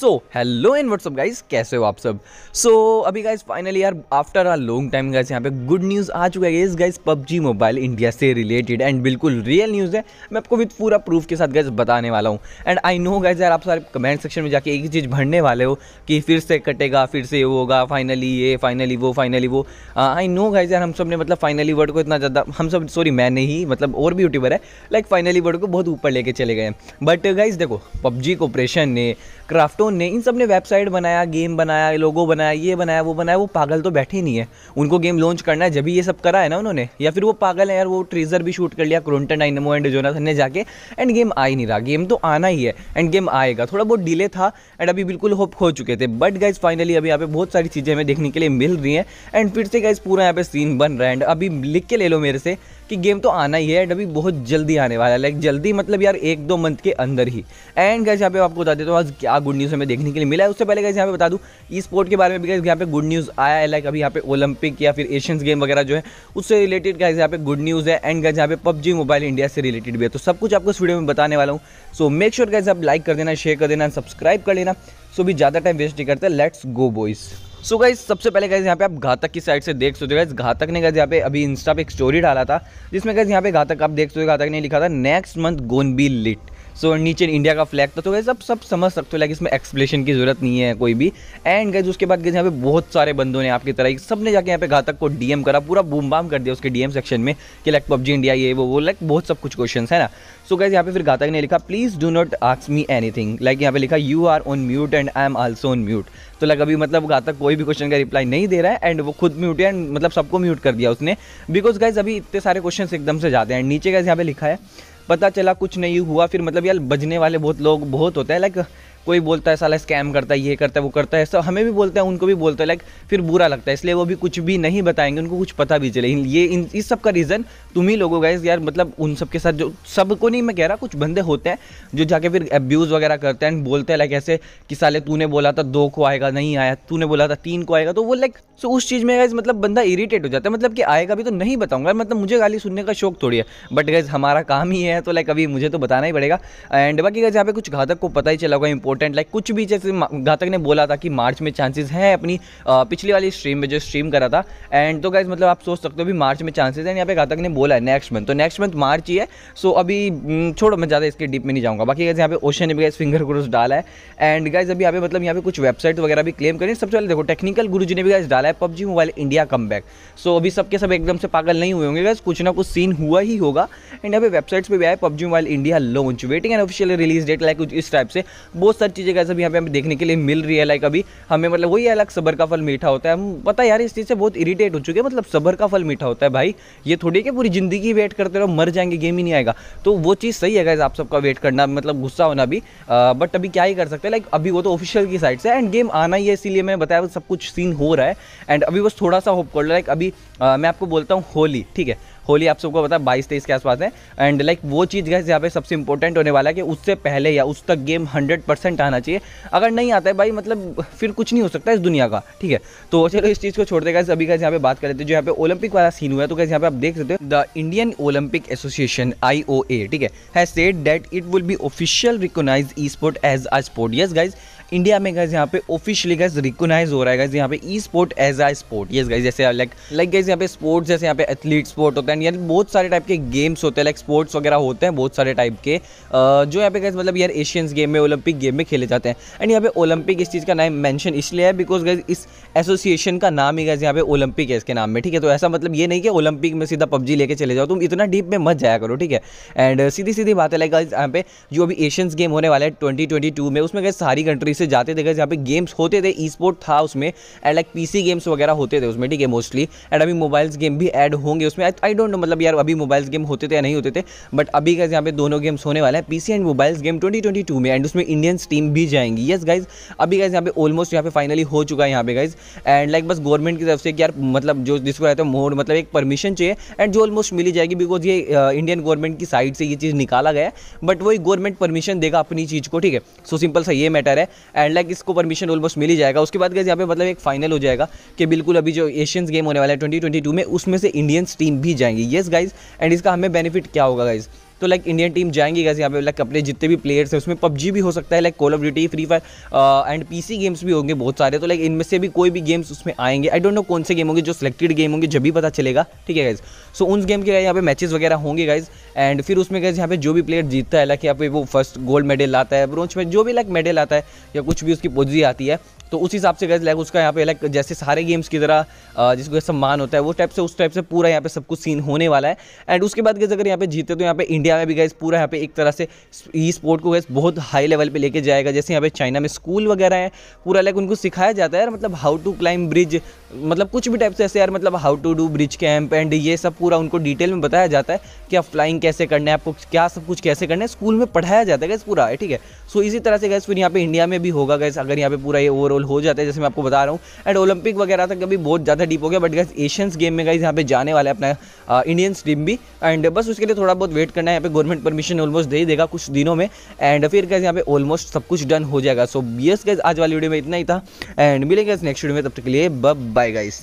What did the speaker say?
so hello in what's up guys कैसे हो आप सब सो so, अभी गाइज फाइनली यार after a long time guys यहाँ पे गुड न्यूज़ आ चुका है इस गाइज पबजी मोबाइल इंडिया से रिलेटेड एंड बिल्कुल रियल न्यूज़ है मैं आपको विद पूरा प्रूफ के साथ गाइज बताने वाला हूँ एंड आई नो गाइज यार आप सारे कमेंट सेक्शन में जाके एक ही चीज़ भरने वाले हो कि फिर से कटेगा फिर से वो होगा फाइनली ये फाइनली वो फाइनली वो आई नो गाइज यार हम सब ने मतलब फाइनली वर्ड को इतना ज़्यादा हम सब सॉरी मैं नहीं मतलब और भी यूट्यूबर है लाइक फाइनली वर्ड को बहुत ऊपर लेके चले गए हैं बट गाइज देखो पबजी कॉपरेशन ने क्राफ्टोन ने इन सब ने वेबसाइट बनाया गेम बनाया लोगो बनाया ये बनाया वो बनाया वो पागल तो बैठे ही नहीं है उनको गेम लॉन्च करना है जब भी ये सब करा है ना उन्होंने या फिर वो पागल है यार वो ट्रेजर भी शूट कर लिया क्रोनटन डाइनमो एंड जोनाथन ने जाके एंड गेम आ ही नहीं रहा गेम तो आना ही है एंड गेम आएगा थोड़ा बहुत डिले था एंड अभी बिल्कुल होप हो चुके थे बट गाइज फाइनली अभी यहाँ पे बहुत सारी चीज़ें हमें देखने के लिए मिल रही हैं एंड फिर से गाइज पूरा यहाँ पे सीन बन रहा है एंड अभी लिख के ले लो मेरे से कि गेम तो आना ही है एंड अभी बहुत जल्दी आने वाला है लाइक जल्दी मतलब यार एक दो मंथ के अंदर ही एंड गैस यहाँ पे आपको बता देता हूँ आज क्या गुड न्यूज़ हमें देखने के लिए मिला है उससे पहले गैस यहाँ पे बता दूँ ई स्पोर्ट के बारे में बिकॉज यहाँ पे गुड न्यूज़ आया है लाइक अभी यहाँ पे ओलंपिक या फिर एशियंस गेम वगैरह जो है उससे रिलेटेड गैस यहाँ पे गुड न्यूज़ है एंड गैस यहाँ पे पब्जी मोबाइल इंडिया से रिलेटेड भी है तो सब कुछ आपको इस वीडियो में बताने वाला हूँ सो मेक श्योर गैस आप लाइक कर देना शेयर कर देना सब्सक्राइब कर लेना सो भी ज़्यादा टाइम वेस्ट नहीं करते let's go boys so guys सबसे पहले गाइज यहाँ पे आप घातक की साइड से देख सकते हो गाइज घातक ने गाइज यहाँ पे अभी इंस्टा पे एक स्टोरी डाला था जिसमें गाइज यहाँ पे घातक आप देख सकते हो घातक ने लिखा था next month gonna be lit so so, नीचे इंडिया का फ्लैग था तो गैस अब सब समझ सकते हो लाइक इसमें एक्सप्लेशन की जरूरत नहीं है कोई भी एंड गैस उसके बाद गैस यहाँ पे बहुत सारे बंदों ने आपकी तरह सब ने जाके यहाँ पे घातक को डीएम करा पूरा बूम बाम कर दिया उसके डीएम सेक्शन में कि लाइक पबजी इंडिया ये वो वो लाइक बहुत सब कुछ क्वेश्चन है ना सो गाइज गैस यहाँ पे फिर घातक ने लिखा please do not ask me any like यहाँ पे लिखा you are on mute and I am also on mute तो लाइक अभी मतलब घातक कोई भी क्वेश्चन का रिप्लाई नहीं दे रहा है एंड वो खुद म्यूट है एंड मतलब सबको म्यूट कर दिया उसने बिकॉज गाइज अभी इतने सारे क्वेश्चन एकदम से जाते हैं नीचे गाइज यहाँ पे लिखा है पता चला कुछ नहीं हुआ फिर मतलब यार बजने वाले बहुत लोग बहुत होते हैं लाइक कोई बोलता है साला स्कैम करता है ये करता है वो करता है सब हमें भी बोलते हैं उनको भी बोलते हैं लाइक फिर बुरा लगता है इसलिए वो भी कुछ भी नहीं बताएंगे उनको कुछ पता भी चले ये इन इस सब का रीज़न तुम ही लोगों का यार मतलब उन सब के साथ जो सबको नहीं मैं कह रहा कुछ बंदे होते हैं जो जाके फिर अब्यूज़ वगैरह करते हैं बोलते हैं लाइक ऐसे कि साले तूने बोला था दो को आएगा नहीं आया तूने बोला था तीन को आएगा तो वो लाइक सो उस चीज़ में गाइज मतलब बंदा इरीटेट हो जाता है मतलब कि आएगा भी तो नहीं बताऊंगा मतलब मुझे गाली सुनने का शौक थोड़ी है बट गाइज हमारा काम ही है तो लाइक अभी मुझे तो बताना ही पड़ेगा एंड बाकी गाइज यहाँ पे कुछ घातक को पता ही चला होगा इंपॉर्टेंट लाइक कुछ भी जैसे घातक ने बोला था कि मार्च में चांसेस हैं अपनी पिछली वाली स्ट्रीम में जो स्ट्रीम करा था एंड तो गाइज मतलब आप सोच सकते हो भी मार्च में चांसेस हैं यहाँ पे घातक ने बोला है नेक्स्ट मंथ तो नेक्स्ट मंथ मार्च ही है सो अभी हम्म, छोड़ो मैं ज़्यादा इसके डीप में नहीं जाऊँगा बाकी गाइज यहाँ पे ओशन ने भी गाइज फिंगर क्रोस डाला है एंड गाइज अभी यहाँ पे मतलब यहाँ पे कुछ वेबसाइट वगैरह भी क्लेम करें सबसे पहले देखो टेक्निकल गुरु ने भी गाइज डाला है PUBG mobile India come so अभी सबके सब एकदम से पागल नहीं हुए होंगे गाइज कुछ ना कुछ सीन हुआ ही होगा एंड यहाँ पे वेबसाइट्स पर भी आए PUBG mobile India launch waiting and official release date like इस टाइप से बहुत सारी चीज़ें कैसे भी यहाँ पे हमें देखने के लिए मिल रही है लाइक अभी हमें मतलब वही अलग सबर का फल मीठा होता है हम पता यार इस चीज़ से बहुत इरीटेट हो चुके हैं मतलब सबर का फल मीठा होता है भाई ये थोड़ी कि पूरी ज़िंदगी वेट करते रहो मर जाएंगे गेम ही नहीं आएगा तो वो चीज़ सही है आप सबका वेट करना मतलब गुस्सा होना भी बट अभी क्या ही कर सकते हैं लाइक अभी वो तो ऑफिशियल की साइड से एंड गेम आना ही है इसीलिए मैंने बताया सब कुछ सीन हो रहा है एंड अभी बस थोड़ा सा होप कर लो लाइक अभी मैं आपको बोलता हूँ होली ठीक है होली आप सबको पता है बाईस तेईस के आसपास है एंड लाइक वो चीज़ गैस यहाँ पे सबसे इंपॉर्टेंट होने वाला है कि उससे पहले या उस तक गेम हंड्रेड परसेंट आना चाहिए अगर नहीं आता है भाई मतलब फिर कुछ नहीं हो सकता इस दुनिया का ठीक है तो चलो इस चीज़ को छोड़ते गए अभी गैस यहाँ पे बात कर लेते हैं जो यहाँ पे ओलंपिक वाला सीन हुआ है तो गैस यहाँ पे आप देख सकते हो the Indian Olympic Association I ठीक है has said that it will be official recognize e sport as a sport yes guys India में गैस यहाँ पे ऑफिशियली गैस रिकोनाइज हो रहा है गैस यहाँ पे e sport as a sport yes guys जैसे लाइक लाइक गैस यहाँ पे स्पोर्ट्स जैसे यहाँ पे एथलीट स्पोर्ट होता है यानी बहुत सारे टाइप के गेम्स होते हैं लाइक स्पोर्ट्स वगैरह होते हैं बहुत सारे टाइप के जो यहाँ पे गैस मतलब यार एशियंस गेम में ओलंपिक गेम में खेले जाते हैं एंड यहाँ पे ओलंपिक इस चीज़ का नाम मैंशन इसलिए है बिकॉज गैस इस एसोसिएशन का नाम ही गैस यहाँ पे ओलंपिक है इसके नाम में ठीक है तो ऐसा मतलब ये नहीं कि ओलंपिक में सीधा पबजी लेके चले जाओ तुम इतना डीप में मत जाया करो ठीक है एंड सीधी सीधी बात है लाइक यहाँ पे जो अभी एशियंस गेम होने वाला है ट्वेंटी में उसमें गए सारी कंट्री से जाते थे जहाँ पे गेम्स होते थे ई स्पोर्ट था उसमें एंड लाइक पीसी गेम्स वगैरह होते थे उसमें ठीक है मोस्टली एंड अभी मोबाइल्स गेम भी ऐड होंगे उसमें आई डोंट नो मतलब यार अभी मोबाइल्स गेम होते थे या नहीं होते थे बट अभी का यहाँ पे दोनों गेम्स होने वाला है PC and mobiles game twenty twenty two में एंड उसमें इंडियंस टीम भी जाएंगी यस गाइज अभी गाइज यहाँ पे ऑलमोस्ट यहाँ पे फाइनली हो चुका है यहाँ पे गाइज एंड लाइक बस गवर्नमेंट की तरफ से यार मतलब जो जिसको रहता है मोड मतलब एक परमिशन चाहिए एंड जो ऑलमोस्ट मिली जाएगी बिकॉज ये इंडियन गवर्नमेंट की साइड से ये चीज़ निकाला गया है बट वही गवर्नमेंट परमिशन देगा अपनी चीज़ को ठीक है सो सिंपल सा ये मैटर है एंड लाइक इसको परमिशन ऑलमोस्ट मिल ही जाएगा उसके बाद गैस यहाँ पे मतलब एक फाइनल हो जाएगा कि बिल्कुल अभी जो एशियंस गेम होने वाला है ट्वेंटी में उसमें से इंडियंस टीम भी जाएंगी येस गाइज एंड इसका हमें बेनिफिट क्या होगा गाइज़ तो लाइक इंडियन टीम जाएंगी गैस यहाँ पे लाइक अपने जितने भी प्लेयर्स हैं उसमें पबजी भी हो सकता है like call of duty free fire and PC games भी होंगे बहुत सारे तो लाइक इनमें से भी कोई भी गेम्स उसमें आएंगे आई डोंट नो कौन से गेम होंगे जो सिलेक्टेड गेम होंगे जब भी पता चलेगा ठीक है गाइज सो so, उन गेम के यहाँ पे मैचेस वगैरह होंगे गाइज एंड फिर उसमें कैसे यहाँ पे जो भी प्लेयर जीतता है लाइक यहाँ पे वो फर्स्ट गोल्ड मेडल लाता है ब्रोंज में जो भी लाइक मेडल आता है या कुछ भी उसकी पोजी आती है तो उस हिसाब से कैसे लाइक उसका यहाँ पे लाइक जैसे सारे गेम्स की तरह जिसको सम्मान होता है वो टाइप से उस टाइप से पूरा यहाँ पे सब कुछ सीन होने वाला है एंड उसके बाद कैसे अगर यहाँ पे जीते तो यहाँ पे इंडिया में भी गए पूरा यहाँ पे एक तरह से ई स्पोर्ट को गए बहुत हाई लेवल पे लेके जाएगा जैसे यहाँ पे चाइना में स्कूल वगैरह है पूरा लाइक उनको सिखाया जाता है यार मतलब हाउ टू क्लाइम ब्रिज मतलब कुछ भी टाइप से ऐसे यार मतलब how to do bridge camp and ये सब पूरा उनको डिटेल में बताया जाता है कि आप फ्लाइंग कैसे करना है आपको क्या सब कुछ कैसे करना है स्कूल में पढ़ाया जाता है गैस पूरा है ठीक है सो so, इसी तरह से गैस फिर यहाँ पे इंडिया में भी होगा गैस अगर यहाँ पे पूरा ये ओवरऑल हो जाता है जैसे मैं आपको बता रहा हूँ एंड ओलंपिक वगैरह तक अभी बहुत ज़्यादा डीप हो गया बट गैस एशियंस गेम में गैस यहाँ पे जाने वाला है अपना इंडियंस टीम भी एंड बस उसके लिए थोड़ा बहुत वेट करना है यहाँ पे गवर्नमेंट परमिशन ऑलमोस्ट दे देगा कुछ दिनों में एंड फिर गैस यहाँ पे ऑलमोस्ट सब कुछ डन हो जाएगा सो बी यस गैस आज वाली वीडियो में इतना ही था एंड इस नेक्स्ट वीडियो में तब तक के लिए बाय गाइस